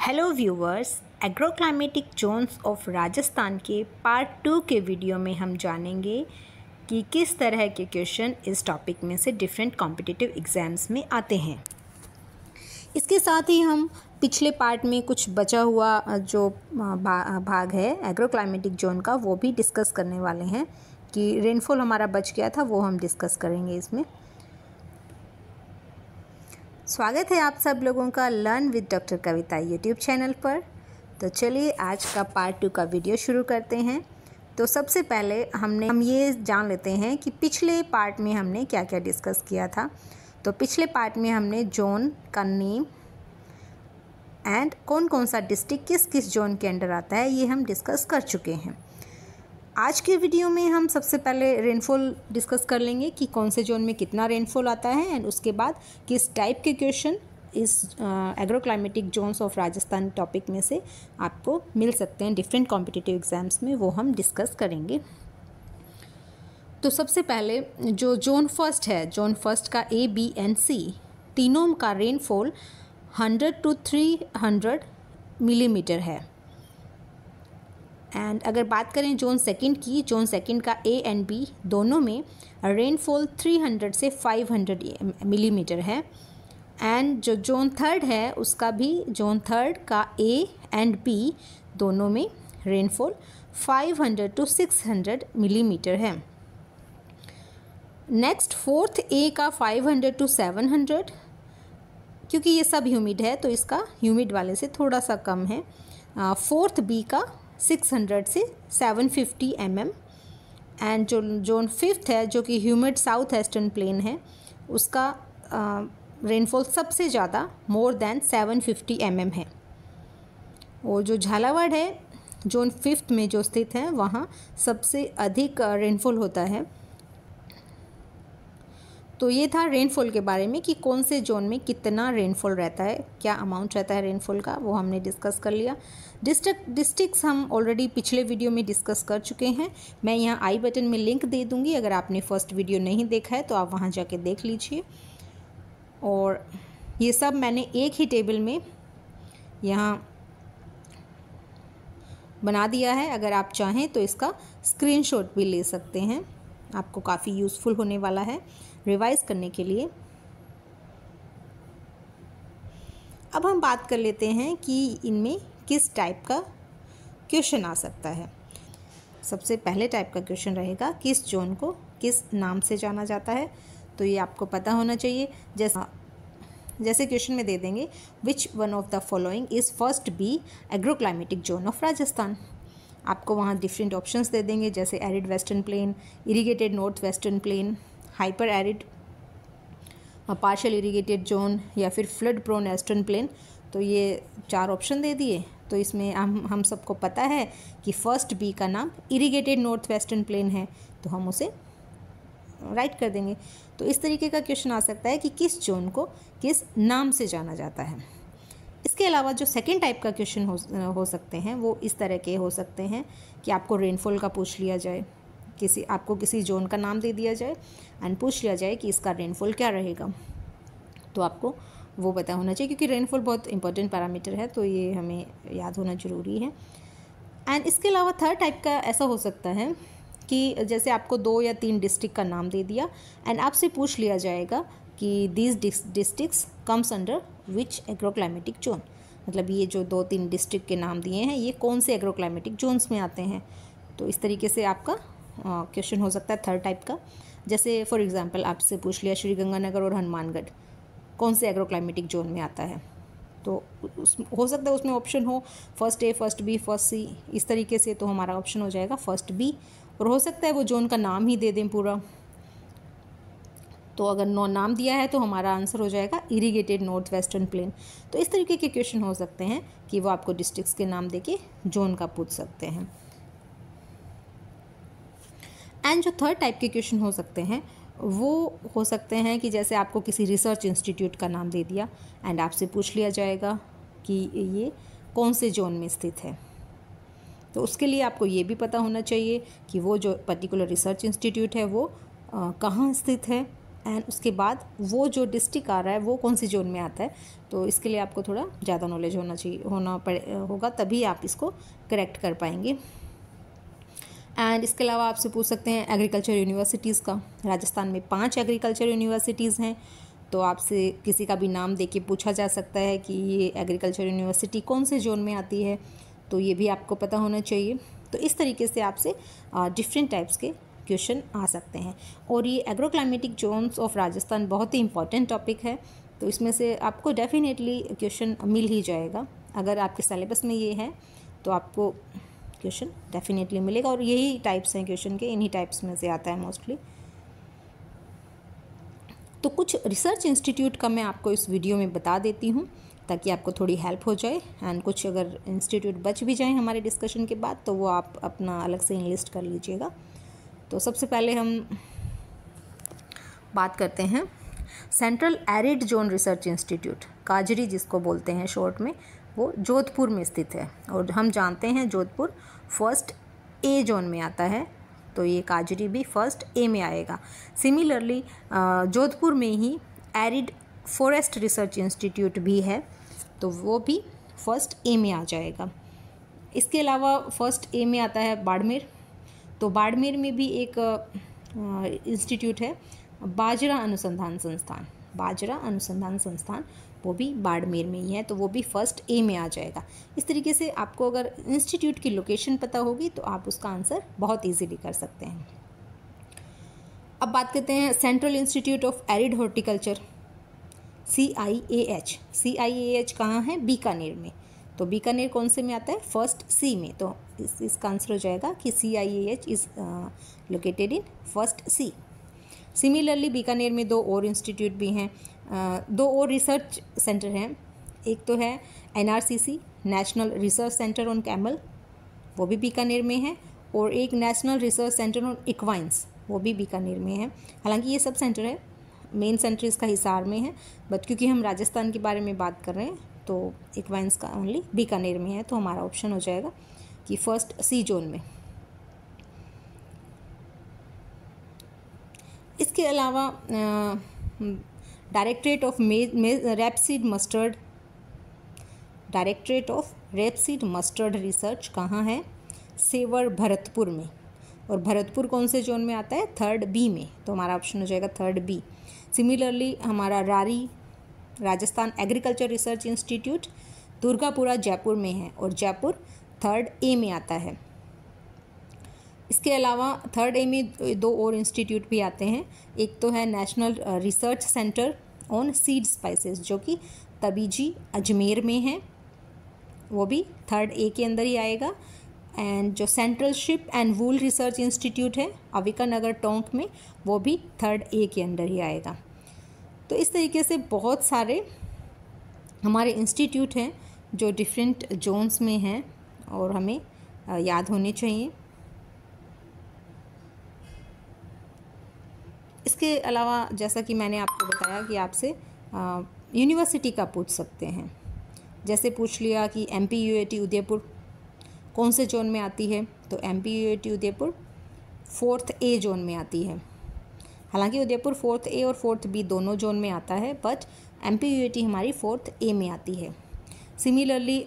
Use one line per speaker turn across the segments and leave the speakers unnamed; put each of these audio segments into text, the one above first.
hello viewers agroclimatic zones of Rajasthan के part to के video में हम जानेंगे कि किस तरह के क्वेश्चन इस टॉपिक में से डिफरेंट कॉम्पिटिटिव एग्ज़ाम्स में आते हैं इसके साथ ही हम पिछले पार्ट में कुछ बचा हुआ जो भाग है एग्रोक्लाइमेटिक जोन का वो भी डिस्कस करने वाले हैं कि रेनफॉल हमारा बच गया था वो हम डिस्कस करेंगे इसमें स्वागत है आप सब लोगों का learn with doctor Kavita YouTube channel पर तो चलिए आज का पार्ट टू का वीडियो शुरू करते हैं तो सबसे पहले हमने हम ये जान लेते हैं कि पिछले पार्ट में हमने क्या क्या डिस्कस किया था तो पिछले पार्ट में हमने जोन का नेम एंड कौन कौन सा डिस्ट्रिक्ट किस किस जोन के अंडर आता है ये हम डिस्कस कर चुके हैं आज के वीडियो में हम सबसे पहले रेनफॉल डिस्कस कर लेंगे कि कौन से जोन में कितना रेनफॉल आता है एंड उसके बाद किस टाइप के क्वेश्चन इस agroclimatic zones of Rajasthan topic में से आपको मिल सकते हैं डिफरेंट कॉम्पिटिटिव एग्ज़ाम्स में वो हम डिस्कस करेंगे तो सबसे पहले जो जोन फर्स्ट है जोन फर्स्ट का ए बी एंड सी तीनों का rainfall hundred to three hundred millimetre है एंड अगर बात करें जोन सेकंड की जोन सेकंड का ए एंड बी दोनों में रेनफॉल 300 से 500 मिलीमीटर mm है एंड जो जोन थर्ड है उसका भी जोन थर्ड का ए एंड बी दोनों में रेनफॉल 500 टू 600 मिलीमीटर mm है नेक्स्ट फोर्थ ए का 500 टू 700 क्योंकि ये सब ह्यूमिड है तो इसका ह्यूमिड वाले से थोड़ा सा कम है फोर्थ uh, बी का सिक्स हंड्रेड से seven fifty M M and जो जोन फिफ्थ है जो कि ह्यूमिड साउथ वेस्टर्न प्लेन है उसका रेनफॉल सबसे ज़्यादा more than seven fifty M M है और जो झालावाड़ है जोन फिफ्थ में जो स्थित है वहाँ सबसे अधिक रेनफॉल होता है तो ये था रेनफॉल के बारे में कि कौन से जोन में कितना रेनफॉल रहता है क्या अमाउंट रहता है रेनफॉल का वो हमने डिस्कस कर लिया डिस्ट्रिक डिस्ट्रिक्स हम ऑलरेडी पिछले वीडियो में डिस्कस कर चुके हैं मैं यहाँ आई बटन में लिंक दे दूँगी अगर आपने फर्स्ट वीडियो नहीं देखा है तो आप वहाँ जाके देख लीजिए और ये सब मैंने एक ही टेबल में यहाँ बना दिया है अगर आप चाहें तो इसका स्क्रीनशॉट भी ले सकते हैं आपको काफ़ी यूज़फुल होने वाला है रिवाइज करने के लिए अब हम बात कर लेते हैं कि इनमें किस टाइप का क्वेश्चन आ सकता है सबसे पहले टाइप का क्वेश्चन रहेगा किस जोन को किस नाम से जाना जाता है तो ये आपको पता होना चाहिए जैसा जैसे क्वेश्चन में दे देंगे which one of the following is first B agroclimatic zone of Rajasthan आपको वहाँ डिफरेंट ऑप्शंस दे देंगे जैसे arid western plain irrigated north western plain hyper arid partial irrigated zone या फिर फ्लड प्रोन एस्टर्न प्लेन तो ये चार ऑप्शन दे दिए तो इसमें हम हम सबको पता है कि फर्स्ट बी का नाम इरीगेटेड नॉर्थ वेस्टर्न प्लेन है तो हम उसे राइट कर देंगे तो इस तरीके का क्वेश्चन आ सकता है कि किस जोन को किस नाम से जाना जाता है इसके अलावा जो सेकेंड टाइप का क्वेश्चन हो हो सकते हैं वो इस तरह के हो सकते हैं कि आपको रेनफॉल का पूछ लिया जाए किसी आपको किसी जोन का नाम दे दिया जाए एंड पूछ लिया जाए कि इसका रेनफॉल क्या रहेगा तो आपको वो पता होना चाहिए क्योंकि रेनफॉल बहुत इंपॉर्टेंट पैरामीटर है तो ये हमें याद होना ज़रूरी है एंड इसके अलावा थर्ड टाइप का ऐसा हो सकता है कि जैसे आपको दो या तीन डिस्ट्रिक्ट का नाम दे दिया एंड आपसे पूछ लिया जाएगा कि these districts comes under which agroclimatic zone मतलब ये जो दो तीन डिस्ट्रिक्ट के नाम दिए हैं ये कौन से एग्रोक्लाइमेटिक जोन्स में आते हैं तो इस तरीके से आपका क्वेश्चन हो सकता है थर्ड टाइप का जैसे फॉर एग्जांपल आपसे पूछ लिया श्रीगंगानगर और हनुमानगढ़ कौन से एग्रो क्लाइमेटिक जोन में आता है तो उस हो सकता है उसमें ऑप्शन हो first A first B first C इस तरीके से तो हमारा ऑप्शन हो जाएगा फर्स्ट बी और हो सकता है वो जोन का नाम ही दे दें पूरा तो अगर नो नाम दिया है तो हमारा आंसर हो जाएगा इरीगेटेड नॉर्थ वेस्टर्न प्लेन तो इस तरीके के क्वेश्चन हो सकते हैं कि वो आपको डिस्ट्रिक्स के नाम दे के जोन का पूछ सकते हैं एंड जो थर्ड टाइप के क्वेश्चन हो सकते हैं वो हो सकते हैं कि जैसे आपको किसी रिसर्च इंस्टीट्यूट का नाम दे दिया एंड आपसे पूछ लिया जाएगा कि ये कौन से जोन में स्थित है तो उसके लिए आपको ये भी पता होना चाहिए कि वो जो पर्टिकुलर रिसर्च इंस्टीट्यूट है वो कहाँ स्थित है एंड उसके बाद वो जो डिस्ट्रिक्ट आ रहा है वो कौन सी जोन में आता है तो इसके लिए आपको थोड़ा ज़्यादा नॉलेज होना चाहिए होना पड़े होगा तभी आप इसको करेक्ट कर पाएंगे एंड इसके अलावा आपसे पूछ सकते हैं एग्रीकल्चर यूनिवर्सिटीज़ का राजस्थान में पाँच एग्रीकल्चर यूनिवर्सिटीज़ हैं तो आपसे किसी का भी नाम दे के पूछा जा सकता है कि ये एग्रीकल्चर यूनिवर्सिटी कौन से जोन में आती है तो ये भी आपको पता होना चाहिए तो इस तरीके से आपसे डिफरेंट टाइप्स के क्वेश्चन आ सकते हैं और ये agro climatic zones of Rajasthan बहुत ही इंपॉर्टेंट टॉपिक है तो इसमें से आपको डेफिनेटली क्वेश्चन मिल ही जाएगा अगर आपके सिलेबस में ये है तो आपको क्वेश्चन डेफिनेटली मिलेगा और यही टाइप्स हैं क्वेश्चन के इन्हीं टाइप्स में से आता है मोस्टली तो कुछ रिसर्च इंस्टीट्यूट का मैं आपको इस वीडियो में बता देती हूँ ताकि आपको थोड़ी हेल्प हो जाए एंड कुछ अगर इंस्टीट्यूट बच भी जाए हमारे डिस्कशन के बाद तो वो आप अपना अलग से इनलिस्ट कर लीजिएगा तो सबसे पहले हम बात करते हैं central arid zone research institute काजरी जिसको बोलते हैं शॉर्ट में वो जोधपुर में स्थित है और हम जानते हैं जोधपुर फर्स्ट ए जोन में आता है तो ये काजरी भी फर्स्ट ए में आएगा सिमिलरली जोधपुर में ही एरिड फॉरेस्ट रिसर्च इंस्टीट्यूट भी है तो वो भी फर्स्ट ए में आ जाएगा इसके अलावा फर्स्ट ए में आता है बाड़मेर तो बाड़मेर में भी एक इंस्टीट्यूट है बाजरा अनुसंधान संस्थान बाजरा अनुसंधान संस्थान वो भी बाड़मेर में ही है तो वो भी फर्स्ट ए में आ जाएगा इस तरीके से आपको अगर इंस्टीट्यूट की लोकेशन पता होगी तो आप उसका आंसर बहुत ईजिली कर सकते हैं अब बात करते हैं central institute of arid horticulture C I A H C I A H कहाँ है बीकानेर में तो बीकानेर कौन से में आता है फर्स्ट सी में तो इस, इसका आंसर हो जाएगा कि C I A H is located in first C similarly Bikaner में दो और इंस्टीट्यूट भी हैं दो और रिसर्च सेंटर हैं एक तो है an national research centre on camel वो भी बीकानेर में है और एक national research centre on equines वो भी बीकानेर में है हालांकि ये सब सेंटर है मेन सेंटर इसका हिसार में है बट क्योंकि हम राजस्थान के बारे में बात कर रहे हैं तो इक्वाइंस का ओनली बीकानेर में है तो हमारा ऑप्शन हो जाएगा कि फ़र्स्ट सी जोन में इसके अलावा directorate of rapeseed mustard directorate of rapeseed mustard research कहाँ है सेवर भरतपुर में और भरतपुर कौन से जोन में आता है थर्ड बी में तो हमारा ऑप्शन हो जाएगा थर्ड बी सिमिलरली हमारा RARI Rajasthan agriculture research institute Durgapura Jaipur में है और जयपुर थर्ड ए में आता है इसके अलावा थर्ड ए में दो और इंस्टीट्यूट भी आते हैं एक तो है national research centre on seed spices जो कि तबीजी अजमेर में है वो भी थर्ड ए के अंदर ही आएगा एंड जो central sheep and wool research institute है अविका नगर टोंक में वो भी थर्ड ए के अंदर ही आएगा तो इस तरीके से बहुत सारे हमारे इंस्टीट्यूट हैं जो डिफरेंट जोन्स में हैं और हमें याद होने चाहिए इसके अलावा जैसा कि मैंने आपको बताया कि आपसे यूनिवर्सिटी का पूछ सकते हैं जैसे पूछ लिया कि एम पी उदयपुर कौन से जोन में आती है तो M P Udaipur fourth A zone में आती है हालांकि उदयपुर फोर्थ ए और फोर्थ बी दोनों जोन में आता है बट एम पी हमारी फोर्थ ए में आती है सिमिलरली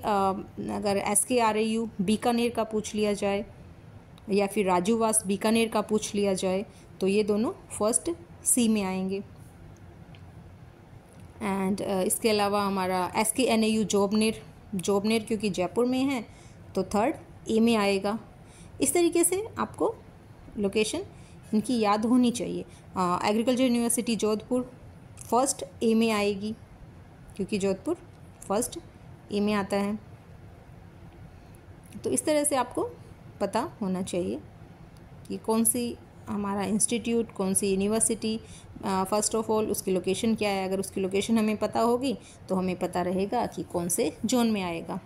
अगर एस के आर ए यू बीकानेर का पूछ लिया जाए या फिर राजूवास बीकानेर का पूछ लिया जाए तो ये दोनों फर्स्ट सी में आएंगे एंड uh, इसके अलावा हमारा S K N A U Jobner Jobner क्योंकि जयपुर में है तो थर्ड ए में आएगा इस तरीके से आपको लोकेशन इनकी याद होनी चाहिए agriculture uh, university Jodhpur first A में आएगी क्योंकि जोधपुर फर्स्ट ए में आता है तो इस तरह से आपको पता होना चाहिए कि कौन सी हमारा इंस्टीट्यूट कौन सी यूनिवर्सिटी फ़र्स्ट ऑफ ऑल उसकी लोकेशन क्या है अगर उसकी लोकेशन हमें पता होगी तो हमें पता रहेगा कि कौन से जोन में आएगा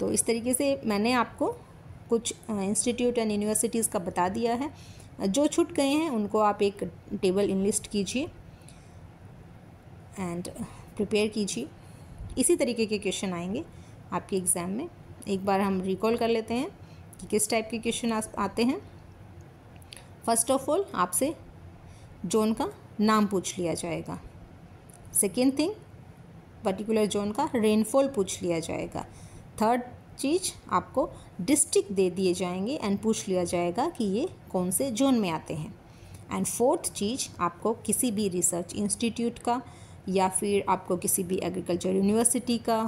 तो इस तरीके से मैंने आपको कुछ इंस्टीट्यूट एंड यूनिवर्सिटीज़ का बता दिया है जो छूट गए हैं उनको आप एक टेबल इनलिस्ट कीजिए एंड प्रिपेयर कीजिए इसी तरीके के क्वेश्चन आएंगे आपके एग्ज़ाम में एक बार हम रिकॉल कर लेते हैं कि किस टाइप के क्वेश्चन आते हैं फर्स्ट ऑफ ऑल आपसे जोन का नाम पूछ लिया जाएगा सेकेंड थिंग पर्टिकुलर जोन का रेनफॉल पूछ लिया जाएगा थर्ड चीज आपको डिस्ट्रिक्ट दे दिए जाएंगे एंड पूछ लिया जाएगा कि ये कौन से जोन में आते हैं एंड फोर्थ चीज आपको किसी भी रिसर्च इंस्टीट्यूट का या फिर आपको किसी भी एग्रीकल्चर यूनिवर्सिटी का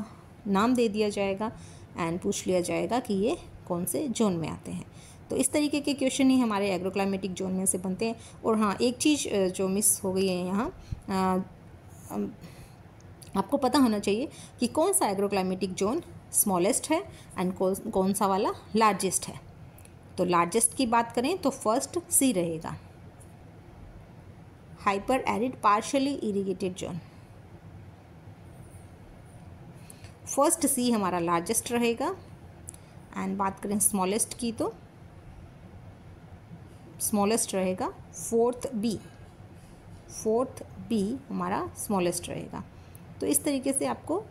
नाम दे दिया जाएगा एंड पूछ लिया जाएगा कि ये कौन से जोन में आते हैं तो इस तरीके के क्वेश्चन ही हमारे एग्रोक्लाइमेटिक जोन में से बनते हैं और हाँ एक चीज़ जो मिस हो गई है यहाँ आपको पता होना चाहिए कि कौन सा एग्रोक्लाइमेटिक जोन स्मॉलेस्ट है एंड कौन कौन सा वाला लार्जेस्ट है तो लार्जेस्ट की बात करें तो फर्स्ट सी रहेगा hyper arid partially irrigated zone first C हमारा लार्जेस्ट रहेगा एंड बात करें स्मॉलेस्ट की तो स्मॉलेस्ट रहेगा फोर्थ बी फोर्थ बी हमारा स्मॉलेस्ट रहेगा तो इस तरीके से आपको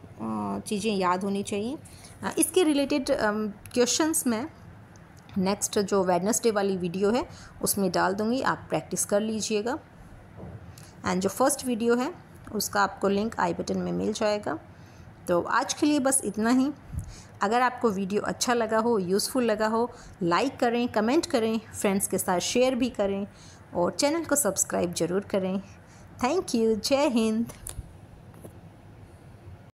चीज़ें याद होनी चाहिए इसके रिलेटेड क्वेश्चंस मैं नेक्स्ट जो वेडनेसडे वाली वीडियो है उसमें डाल दूँगी आप प्रैक्टिस कर लीजिएगा एंड जो फर्स्ट वीडियो है उसका आपको लिंक आई बटन में मिल जाएगा तो आज के लिए बस इतना ही अगर आपको वीडियो अच्छा लगा हो यूज़फुल लगा हो लाइक करें कमेंट करें फ्रेंड्स के साथ शेयर भी करें और चैनल को सब्सक्राइब ज़रूर करें थैंक यू जय हिंद